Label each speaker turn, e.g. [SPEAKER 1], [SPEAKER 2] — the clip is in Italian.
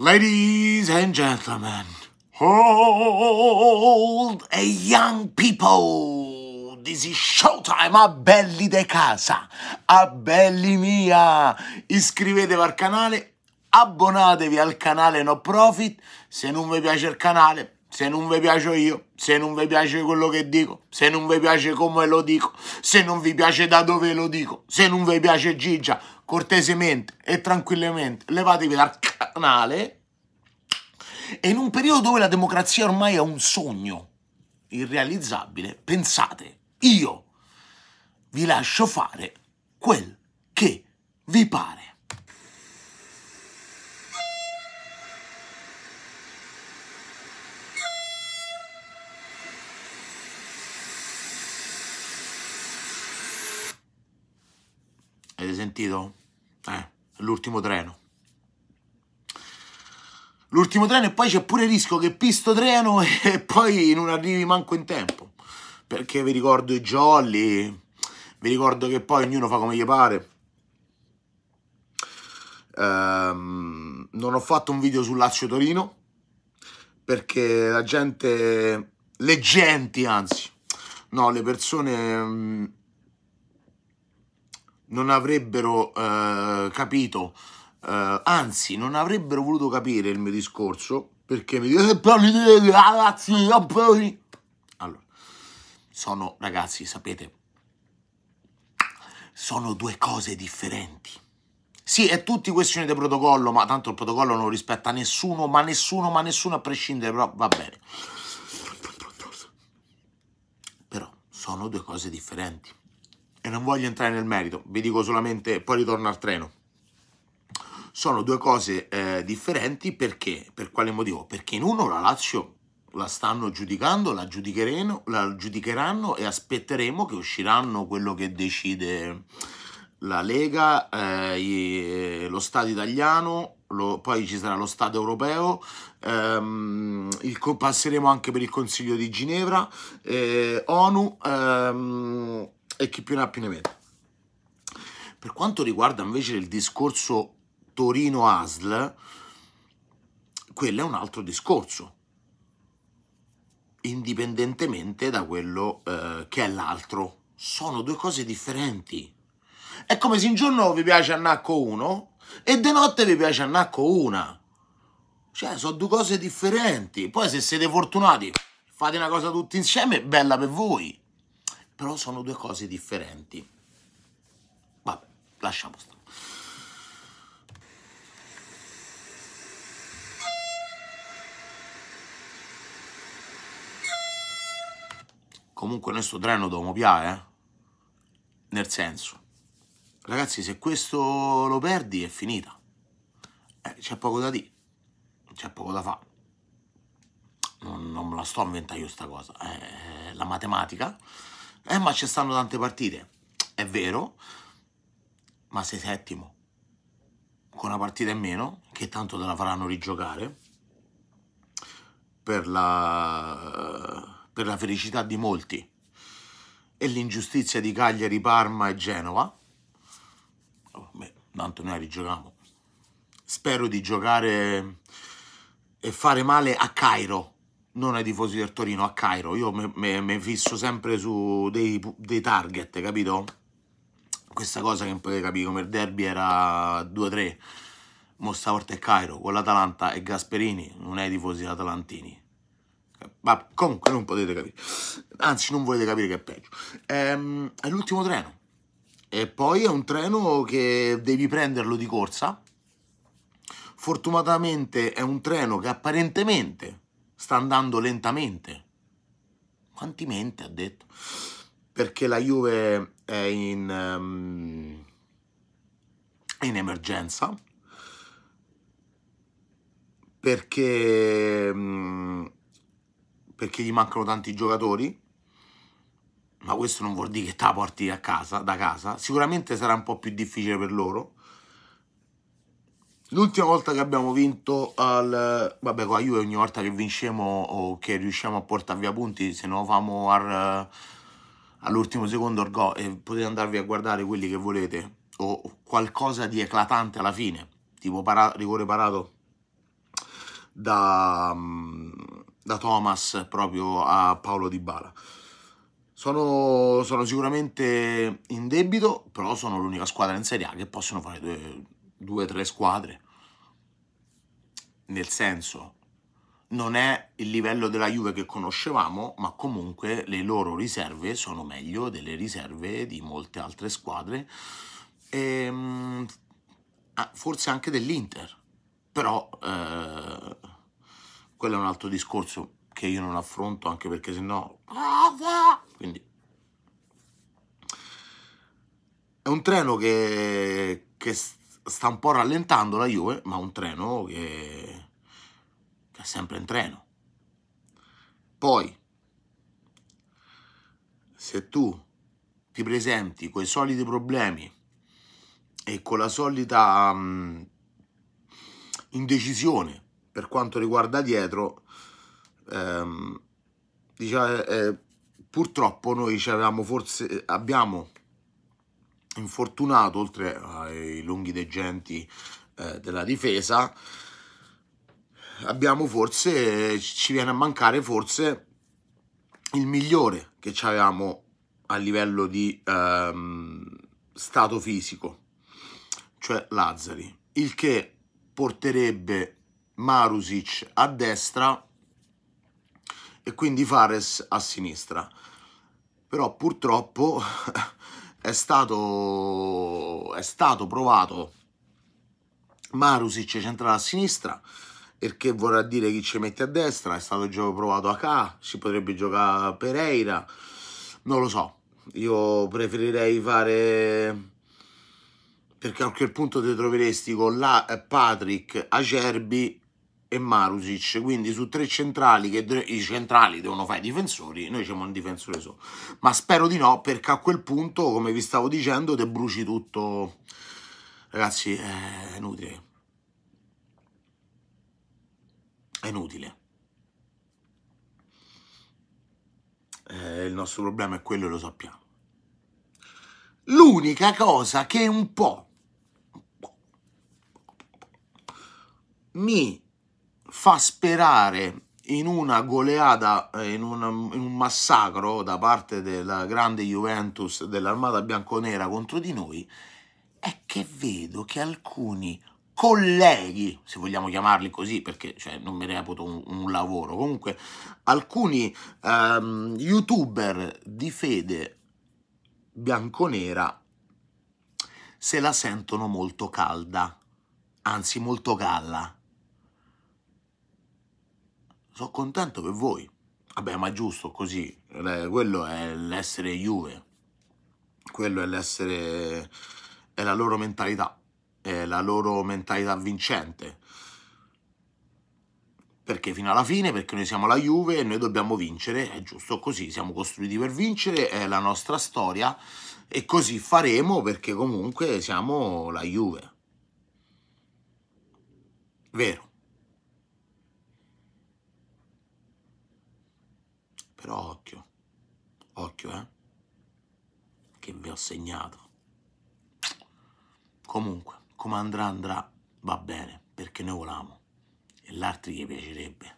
[SPEAKER 1] Ladies and gentlemen, hold a young people. This is showtime a belli de casa, a belli mia. Iscrivetevi al canale, abbonatevi al canale No Profit. Se non vi piace il canale, se non vi piace io, se non vi piace quello che dico, se non vi piace come lo dico, se non vi piace da dove lo dico, se non vi piace Gigia cortesemente e tranquillamente levatevi dal canale. E in un periodo dove la democrazia ormai è un sogno irrealizzabile, pensate, io vi lascio fare quel che vi pare. Avete sentito? Eh, l'ultimo treno. L'ultimo treno e poi c'è pure il rischio che pisto treno e poi non arrivi manco in tempo. Perché vi ricordo i jolly, vi ricordo che poi ognuno fa come gli pare. Um, non ho fatto un video su Lazio Torino perché la gente, le genti anzi, no, le persone mm, non avrebbero eh, capito, eh, anzi non avrebbero voluto capire il mio discorso perché mi dicono eh, parli di ah, ragazzi, allora, sono ragazzi, sapete, sono due cose differenti. Sì, è tutti questione di protocollo, ma tanto il protocollo non rispetta nessuno, ma nessuno, ma nessuno a prescindere, però va bene. Però sono due cose differenti e non voglio entrare nel merito, vi dico solamente poi ritorno al treno. Sono due cose eh, differenti perché? Per quale motivo? Perché in uno la Lazio la stanno giudicando, la giudicheranno, la giudicheranno e aspetteremo che usciranno quello che decide la Lega, eh, eh lo Stato italiano, lo, poi ci sarà lo Stato europeo, ehm, il, passeremo anche per il Consiglio di Ginevra, eh, ONU, ehm, e chi più ne ha più ne mette. Per quanto riguarda invece il discorso Torino-Asl, quello è un altro discorso, indipendentemente da quello eh, che è l'altro. Sono due cose differenti. È come se in giorno vi piace annacco uno e di notte vi piace annacco una. Cioè, sono due cose differenti. Poi se siete fortunati, fate una cosa tutti insieme, bella per voi però sono due cose differenti. Vabbè, lasciamo stare. Comunque noi sto treno dobbiamo piare, eh? nel senso, ragazzi se questo lo perdi è finita, eh, c'è poco da dire, c'è poco da fare. Non, non, me la sto inventando io sta cosa, eh, la matematica eh, ma ci stanno tante partite. È vero, ma sei settimo. Con una partita in meno, che tanto te la faranno rigiocare. Per la, per la felicità di molti. E l'ingiustizia di Cagliari, Parma e Genova. Oh, beh, tanto noi rigiochiamo. Spero di giocare e fare male a Cairo non ai tifosi del Torino, a Cairo. Io mi fisso sempre su dei, dei, target, capito? Questa cosa che non potete capire come il derby era 2-3, mo stavolta è Cairo, con l'Atalanta e Gasperini, non è ai tifosi atalantini. Ma comunque non potete capire, anzi non volete capire che è peggio. Ehm, è l'ultimo treno. E poi è un treno che devi prenderlo di corsa. Fortunatamente è un treno che apparentemente sta andando lentamente. Quantimente ha detto. Perché la Juve è in, um, in emergenza. Perché, um, perché gli mancano tanti giocatori. Ma questo non vuol dire che te la porti a casa, da casa. Sicuramente sarà un po' più difficile per loro L'ultima volta che abbiamo vinto al... Vabbè, con la Juve ogni volta che vinciamo o che riusciamo a portare via punti, se no famo al, all'ultimo secondo orgo e potete andarvi a guardare quelli che volete o qualcosa di eclatante alla fine, tipo para, rigore parato da, da, Thomas proprio a Paolo Di Bala. Sono, sono sicuramente in debito, però sono l'unica squadra in Serie A che possono fare due due o tre squadre. Nel senso, non è il livello della Juve che conoscevamo, ma comunque le loro riserve sono meglio delle riserve di molte altre squadre, e, ehm, ah, forse anche dell'Inter. Però eh, quello è un altro discorso che io non affronto, anche perché sennò... Quindi... È un treno che, che sta un po' rallentando la Juve, ma un treno che, che è sempre in treno. Poi, se tu ti presenti con i soliti problemi e con la solita um, indecisione per quanto riguarda dietro, ehm, diciamo, eh, purtroppo noi forse, abbiamo infortunato, oltre ai lunghi degenti eh, della difesa, abbiamo forse, ci viene a mancare forse il migliore che avevamo a livello di ehm, stato fisico, cioè Lazzari, il che porterebbe Marusic a destra e quindi Fares a sinistra. Però purtroppo è stato, è stato provato Marusic centrale a sinistra, il che vorrà dire chi ci mette a destra, è stato provato AK, si potrebbe giocare Pereira, non lo so, io preferirei fare perché a quel punto ti troveresti con la Patrick Acerbi e Marusic, quindi su tre centrali che i centrali devono fare i difensori, noi siamo un difensore solo. Ma spero di no, perché a quel punto, come vi stavo dicendo, te bruci tutto. Ragazzi, è inutile. È inutile. Eh, il nostro problema è quello e lo sappiamo. L'unica cosa che un po' mi fa sperare in una goleada, eh, in, una, in un massacro da parte della grande Juventus dell'armata bianconera contro di noi, è che vedo che alcuni colleghi, se vogliamo chiamarli così, perché cioè, non mi reputo un, un, lavoro, comunque alcuni um, youtuber di fede bianconera se la sentono molto calda, anzi molto calda sono contento per voi. Vabbè, ma giusto così, eh, quello è l'essere Juve, quello è l'essere, è la loro mentalità, è la loro mentalità vincente. Perché fino alla fine, perché noi siamo la Juve e noi dobbiamo vincere, è giusto così, siamo costruiti per vincere, è la nostra storia e così faremo perché comunque siamo la Juve. Vero. Però occhio, occhio, eh, che vi ho segnato. Comunque, come andrà andrà, va bene, perché noi volamo e l'altro gli piacerebbe.